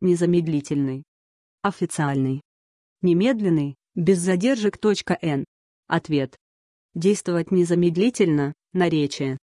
незамедлительный, официальный, немедленный, без задержек. Н. Ответ. Действовать незамедлительно, наречие.